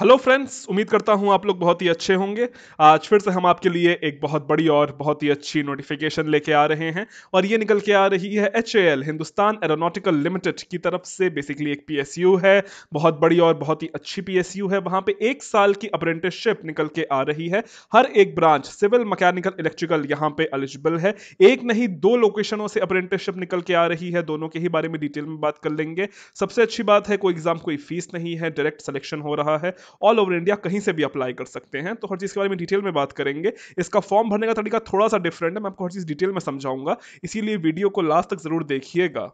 hello friends उम्मीद करता हूं आप लोग बहुत ही अच्छे होंगे आज फिर से हम आपके लिए एक बहुत बड़ी और बहुत ही अच्छी नोटिफिकेशन लेके आ रहे हैं और ये निकल के आ रही है एच हिंदुस्तान एरोनॉटिकल लिमिटेड की तरफ से बेसिकली एक पीएसयू है बहुत बड़ी और बहुत ही अच्छी पीएसयू है वहां पे एक साल की अप्रेंटिसशिप निकल के आ रही है हर एक ब्रांच सिविल मैकेनिकल इलेक्ट्रिकल यहाँ पे एलिजिबल है एक नहीं दो लोकेशनों से अप्रेंटिसशिप निकल के आ रही है दोनों के ही बारे में डिटेल में बात कर लेंगे सबसे अच्छी बात है कोई एग्जाम कोई फीस नहीं है डायरेक्ट सिलेक्शन हो रहा है ऑल ओवर इंडिया कहीं से भी अप्लाई कर सकते हैं तो हर चीज़ के बारे में डिटेल में बात करेंगे इसका फॉर्म भरने का तरीका थोड़ा सा डिफरेंट है मैं आपको हर चीज़ डिटेल में समझाऊंगा इसीलिए वीडियो को लास्ट तक जरूर देखिएगा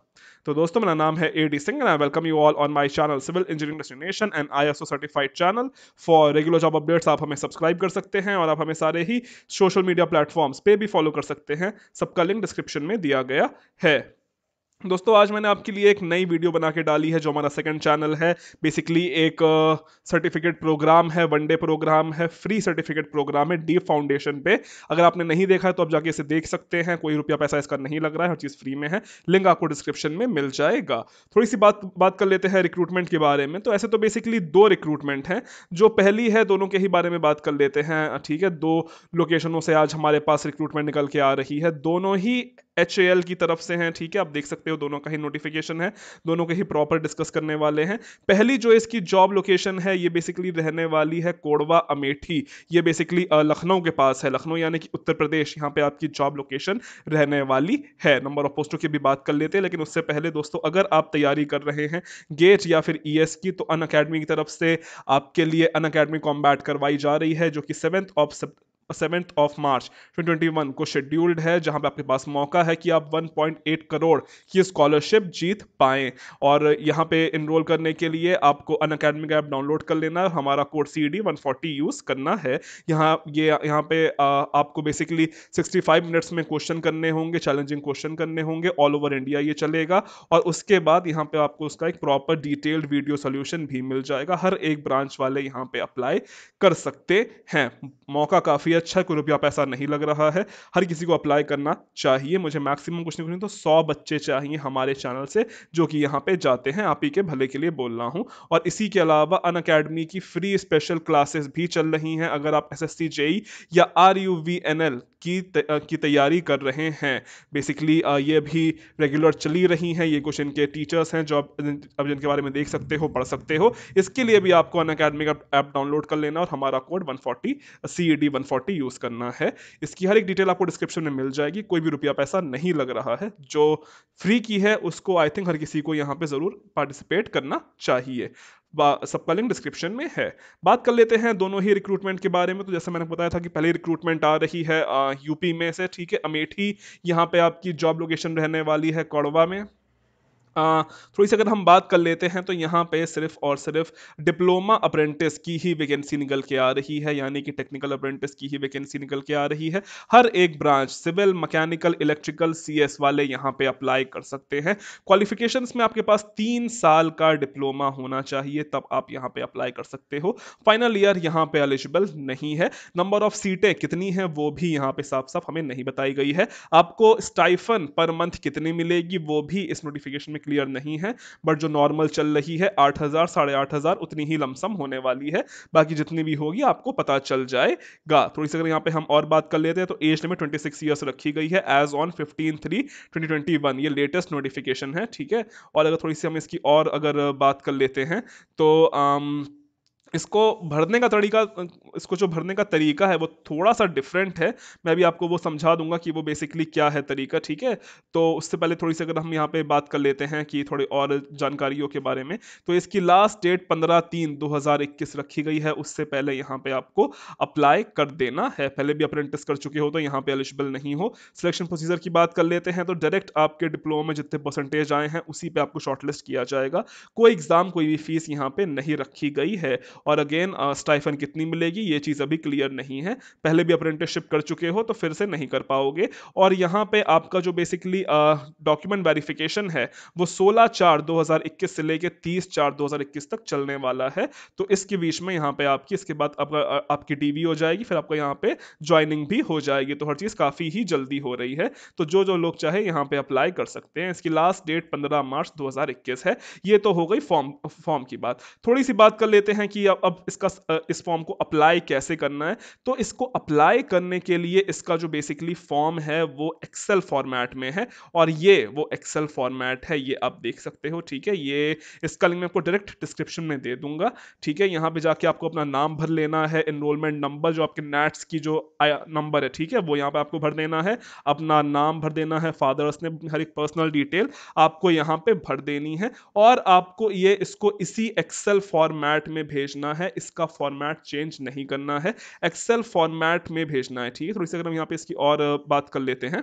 तो दोस्तों मेरा नाम है A D Singh and I welcome you all on my channel civil engineering destination and ISO certified channel for regular job updates आप हमें सब्सक्राइब कर सकते हैं और आप हमें सारे ही सोशल मीडिया प्लेटफॉर्म्स पे भी फॉलो कर सकते हैं सबका लिंक डिस्क्रिप्शन में दिया गया है दोस्तों आज मैंने आपके लिए एक नई वीडियो बना के डाली है जो हमारा सेकंड चैनल है बेसिकली एक सर्टिफिकेट प्रोग्राम है वनडे प्रोग्राम है फ्री सर्टिफिकेट प्रोग्राम है डी फाउंडेशन पे अगर आपने नहीं देखा है तो आप जाके इसे देख सकते हैं कोई रुपया पैसा इसका नहीं लग रहा है हर चीज़ फ्री में है लिंक आपको डिस्क्रिप्शन में मिल जाएगा थोड़ी सी बात बात कर लेते हैं रिक्रूटमेंट के बारे में तो ऐसे तो बेसिकली दो रिक्रूटमेंट हैं जो पहली है दोनों के ही बारे में बात कर लेते हैं ठीक है दो लोकेशनों से आज हमारे पास रिक्रूटमेंट निकल के आ रही है दोनों ही एच की तरफ से हैं ठीक है आप देख सकते हो दोनों का ही नोटिफिकेशन है दोनों के ही प्रॉपर डिस्कस करने वाले हैं पहली जो इसकी जॉब लोकेशन है ये बेसिकली रहने वाली है कोड़वा अमेठी ये बेसिकली लखनऊ के पास है लखनऊ यानी कि उत्तर प्रदेश यहाँ पे आपकी जॉब लोकेशन रहने वाली है नंबर ऑफ पोस्टों की भी बात कर लेते हैं लेकिन उससे पहले दोस्तों अगर आप तैयारी कर रहे हैं गेट या फिर ई e की तो अन की तरफ से आपके लिए अन अकेडमी करवाई जा रही है जो कि seventh of seventh of March 2021 को शेड्यूल्ड है जहां पे आपके पास मौका है कि आप 1.8 करोड़ की स्कॉलरशिप जीत पाएं और यहां पे इनरोल करने के लिए आपको अन अकेडमिक ऐप डाउनलोड कर लेना हमारा code C D one use करना है यहाँ ये यह, यहां पे आ, आपको बेसिकली 65 मिनट्स में क्वेश्चन करने होंगे चैलेंजिंग क्वेश्चन करने होंगे ऑल ओवर इंडिया ये चलेगा और उसके बाद यहाँ पे आपको उसका एक प्रॉपर डिटेल्ड वीडियो सोल्यूशन भी मिल जाएगा हर एक ब्रांच वाले यहाँ पे अप्लाई कर सकते हैं मौका काफ़ी भी अच्छा कोई रुपया पैसा नहीं लग रहा है हर किसी को अप्लाई करना चाहिए मुझे मैक्सिमम कुछ नहीं कुछ नहीं तो सौ बच्चे चाहिए हमारे चैनल से जो कि यहाँ पे जाते हैं आप ही के भले के लिए बोल रहा हूँ और इसी के अलावा अन अकेडमी की फ्री स्पेशल क्लासेस भी चल रही हैं अगर आप एस एस e या R U V N L की त, की तैयारी कर रहे हैं बेसिकली ये भी रेगुलर चली रही हैं ये कुछ इनके टीचर्स हैं जो अब जिनके बारे में देख सकते हो पढ़ सकते हो इसके लिए भी आपको अन अकेडमी का ऐप डाउनलोड कर लेना और हमारा code one forty C E D one forty property use करना है इसकी हर एक डिटेल आपको डिस्क्रिप्शन में मिल जाएगी कोई भी रुपया पैसा नहीं लग रहा है जो फ्री की है उसको आई थिंक हर किसी को यहाँ पे ज़रूर पार्टिसिपेट करना चाहिए सबका लिंक डिस्क्रिप्शन में है बात कर लेते हैं दोनों ही रिक्रूटमेंट के बारे में तो जैसे मैंने बताया था कि पहले रिक्रूटमेंट आ रही है यूपी में से ठीक है अमेठी यहाँ पे आपकी जॉब लोकेशन रहने वाली है कोड़वा में थोड़ी सी अगर हम बात कर लेते हैं तो यहाँ पे सिर्फ और सिर्फ डिप्लोमा अप्रेंटिस की ही वैकेंसी निकल के आ रही है यानी कि टेक्निकल अप्रेंटिस की ही वैकेंसी निकल के आ रही है हर एक branch civil mechanical electrical CS वाले यहाँ पे अप्लाई कर सकते हैं क्वालिफिकेशंस में आपके पास तीन साल का डिप्लोमा होना चाहिए तब आप यहाँ पे अप्लाई कर सकते हो फाइनल ईयर यहाँ पे एलिजिबल नहीं है नंबर ऑफ सीटें कितनी है वो भी यहाँ पे साफ साफ हमें नहीं बताई गई है आपको स्टाइफन पर मंथ कितनी मिलेगी वो भी इस नोटिफिकेशन में क्लियर नहीं है बट जो नॉर्मल चल रही है आठ हज़ार साढ़े आठ हज़ार उतनी ही लमसम होने वाली है बाकी जितनी भी होगी आपको पता चल जाएगा थोड़ी सी अगर यहाँ पे हम और बात कर लेते हैं तो age limit twenty six years रखी गई है age on fifteen three twenty twenty one ये लेटेस्ट नोटिफिकेशन है ठीक है और अगर थोड़ी सी हम इसकी और अगर बात कर लेते हैं तो आम, um, इसको भरने का तरीका इसको जो भरने का तरीका है वो थोड़ा सा डिफरेंट है मैं भी आपको वो समझा दूंगा कि वो बेसिकली क्या है तरीका ठीक है तो उससे पहले थोड़ी सी अगर हम यहाँ पे बात कर लेते हैं कि थोड़ी और जानकारियों के बारे में तो इसकी लास्ट डेट पंद्रह तीन दो हज़ार इक्कीस रखी गई है उससे पहले यहाँ पर आपको अप्लाई कर देना है पहले भी अप्रेंटिस कर चुके हो तो यहाँ पर एलिजिबल नहीं हो सिलेक्शन प्रोसीजर की बात कर लेते हैं तो डायरेक्ट आपके डिप्लोमा में जितने परसेंटेज आए हैं उसी पर आपको शॉर्टलिस्ट किया जाएगा कोई एग्ज़ाम कोई भी फीस यहाँ पर नहीं रखी गई है और अगेन स्टाइफन uh, कितनी मिलेगी ये चीज़ अभी क्लियर नहीं है पहले भी अप्रेंटिसशिप कर चुके हो तो फिर से नहीं कर पाओगे और यहाँ पे आपका जो बेसिकली डॉक्यूमेंट वेरिफिकेशन है वो 16 चार 2021 से लेके 30 चार 2021 तक चलने वाला है तो इसके बीच में यहाँ पे आपकी इसके बाद आपका आपकी डीवी हो जाएगी फिर आपका यहाँ पे ज्वाइनिंग भी हो जाएगी तो हर चीज़ काफ़ी ही जल्दी हो रही है तो जो जो लोग चाहे यहाँ पे अप्लाई कर सकते हैं इसकी लास्ट डेट पंद्रह मार्च 2021 है ये तो हो गई फॉर्म फॉर्म की बात थोड़ी सी बात कर लेते हैं कि अब इसका इस फॉर्म को अप्लाई कैसे करना है तो इसको अप्लाई करने के लिए इसका जो बेसिकली फॉर्म है वो एक्सेल फॉर्मेट में है और ये वो एक्सेल फॉर्मेट है ये आप देख सकते हो ठीक है ये इसका लिंक मैं आपको डायरेक्ट डिस्क्रिप्शन में दे दूंगा ठीक है यहाँ पे जाके आपको अपना नाम भर लेना है इनरोलमेंट नंबर जो आपके नेट्स की जो नंबर है ठीक है वो यहाँ पर आपको भर देना है अपना नाम भर देना है फादर्स ने हर एक पर्सनल डिटेल आपको यहाँ पर भर देनी है और आपको ये इसको इसी एक्सेल फॉर्मेट में भेज भेजना है इसका फॉर्मेट चेंज नहीं करना है एक्सेल फॉर्मेट में भेजना है ठीक है थोड़ी सी अगर हम यहाँ पे इसकी और बात कर लेते हैं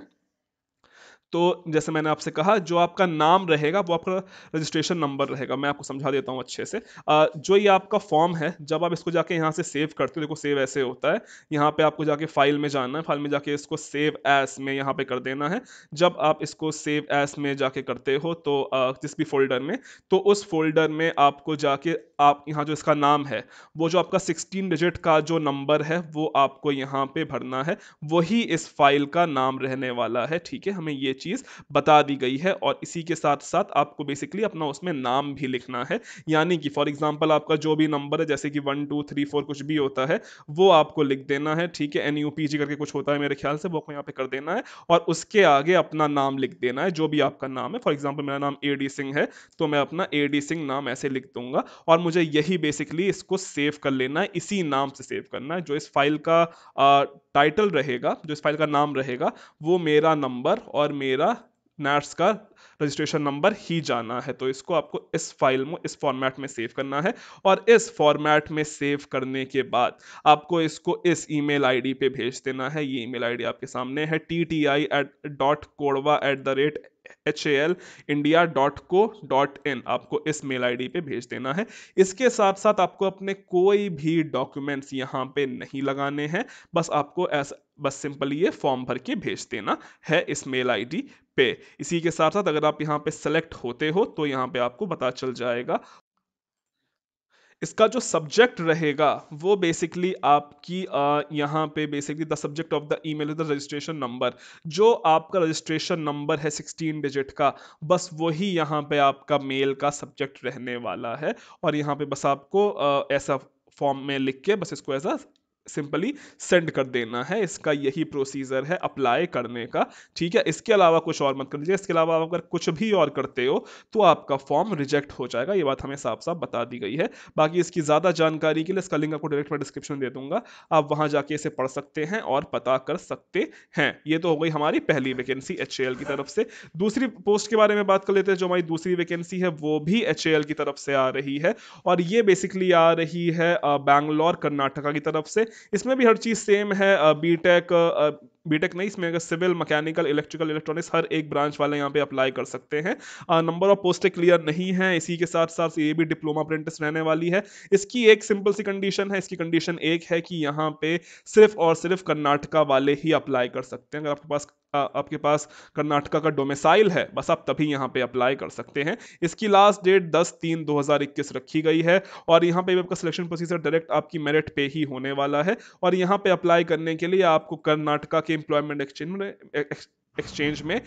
तो जैसे मैंने आपसे कहा जो आपका नाम रहेगा वो आपका रजिस्ट्रेशन नंबर रहेगा मैं आपको समझा देता हूँ अच्छे से जो ये आपका फॉर्म है जब आप इसको जाके यहाँ से सेव करते हो देखो सेव ऐसे होता है यहाँ पे आपको जाके फाइल में जाना है फाइल में जाके इसको सेव एस में यहाँ पे कर देना है जब आप इसको सेव एस में जाके करते हो तो जिस भी फोल्डर में तो उस फोल्डर में आपको जाके आप यहाँ जो इसका नाम है वो जो आपका सिक्सटीन डिजिट का जो नंबर है वो आपको यहाँ पे भरना है वही इस फाइल का नाम रहने वाला है ठीक है हमें ये चीज़ बता दी गई है और इसी के साथ साथ आपको बेसिकली अपना उसमें नाम भी लिखना है यानी कि फॉर एग्जाम्पल आपका जो भी नंबर है जैसे कि वन टू थ्री फोर कुछ भी होता है वो आपको लिख देना है ठीक है एन यू पी जी करके कुछ होता है मेरे ख्याल से वो आपको यहाँ पे कर देना है और उसके आगे अपना नाम लिख देना है जो भी आपका नाम है फॉर एग्जाम्पल मेरा नाम ए डी सिंह है तो मैं अपना ए डी सिंह नाम ऐसे लिख दूंगा और मुझे यही बेसिकली इसको सेव कर लेना है इसी नाम से सेव करना है जो इस फाइल का आ, टाइटल रहेगा जो इस फाइल का नाम रहेगा वो मेरा नंबर और मेरा नैट्स का रजिस्ट्रेशन नंबर ही जाना है तो इसको आपको इस फाइल में इस फॉर्मेट में सेव करना है और इस फॉर्मेट में सेव करने के बाद आपको इसको इस ईमेल आईडी पे भेज देना है ये ईमेल आईडी आपके सामने है T T I eight dot कोडवा at the rate H A L India dot co dot in आपको इस मेल डी पर भेज देना है इसके साथ साथ आपको अपने कोई भी डॉक्यूमेंट्स यहाँ पे नहीं लगाने हैं बस आपको ऐसा बस सिंपली ये फॉर्म भर के भेज देना है इस मेल आईडी पे इसी के साथ साथ अगर आप यहाँ पे सेलेक्ट होते हो तो यहाँ पे आपको पता चल जाएगा इसका जो सब्जेक्ट रहेगा वो बेसिकली आपकी यहाँ पे basically the subject of the email is the registration number जो आपका रजिस्ट्रेशन नंबर है सिक्सटीन डिजिट का बस वही यहाँ पे आपका मेल का सब्जेक्ट रहने वाला है और यहाँ पे बस आपको ऐसा फॉर्म में लिख के बस इसको एज अ सिंपली सेंड कर देना है इसका यही प्रोसीजर है अप्लाई करने का ठीक है इसके अलावा कुछ और मत कर लीजिए इसके अलावा अगर कुछ भी और करते हो तो आपका फॉर्म रिजेक्ट हो जाएगा ये बात हमें साफ साफ बता दी गई है बाकी इसकी ज़्यादा जानकारी के लिए इसका लिंक आपको डायरेक्ट मैं डिस्क्रिप्शन दे दूंगा आप वहाँ जाके इसे पढ़ सकते हैं और पता कर सकते हैं ये तो हो गई हमारी पहली वैकेंसी एच की तरफ से दूसरी पोस्ट के बारे में बात कर लेते हैं जो हमारी दूसरी वैकेंसी है वो भी एच की तरफ से आ रही है और ये बेसिकली आ रही है बैंगलोर कर्नाटका की तरफ से इसमें भी हर चीज़ सेम है बीटेक बीटेक नहीं इसमें अगर सिविल मैकेनिकल इलेक्ट्रिकल इलेक्ट्रॉनिक्स हर एक ब्रांच वाले यहाँ पे अप्लाई कर सकते हैं नंबर ऑफ पोस्टें क्लियर नहीं है इसी के साथ साथ ये भी डिप्लोमा अप्रेंटिस रहने वाली है इसकी एक सिंपल सी कंडीशन है इसकी कंडीशन एक है कि यहाँ पे सिर्फ और सिर्फ कर्नाटका वाले ही अप्लाई कर सकते हैं अगर आपके पास आपके पास कर्नाटका का डोमिसाइल है बस आप तभी यहाँ पे अप्लाई कर सकते हैं इसकी लास्ट डेट 10 तीन 2021 रखी गई है और यहाँ पे भी आपका सिलेक्शन प्रोसीजर डायरेक्ट आपकी मेरिट पे ही होने वाला है और यहाँ पे अप्लाई करने के लिए आपको कर्नाटका के एम्प्लॉयमेंट एक्सचेंज में एक्सचेंज में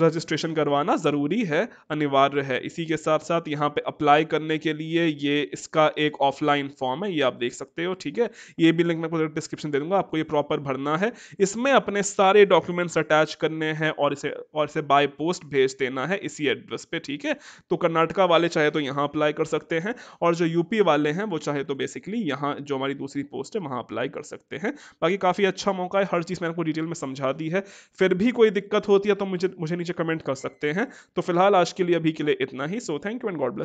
रजिस्ट्रेशन करवाना ज़रूरी है अनिवार्य है इसी के साथ साथ यहाँ पे अप्लाई करने के लिए ये इसका एक ऑफलाइन फॉर्म है ये आप देख सकते हो ठीक है ये भी लिंक मैं आपको डिस्क्रिप्शन दे दूंगा आपको ये प्रॉपर भरना है इसमें अपने सारे डॉक्यूमेंट्स अटैच करने हैं और इसे और इसे बाय पोस्ट भेज देना है इसी एड्रेस पर ठीक है तो कर्नाटका वाले चाहे तो यहाँ अप्लाई कर सकते हैं और जो यूपी वाले हैं वो चाहे तो बेसिकली यहाँ जो हमारी दूसरी पोस्ट है वहाँ अप्लाई कर सकते हैं बाकी काफ़ी अच्छा मौका है हर चीज़ मैंने आपको डिटेल में समझा दी है फिर भी कोई दिक्कत होती है तो मुझे मुझे नीचे कमेंट कर सकते हैं तो फिलहाल आज के लिए अभी के लिए इतना ही so thank you and God bless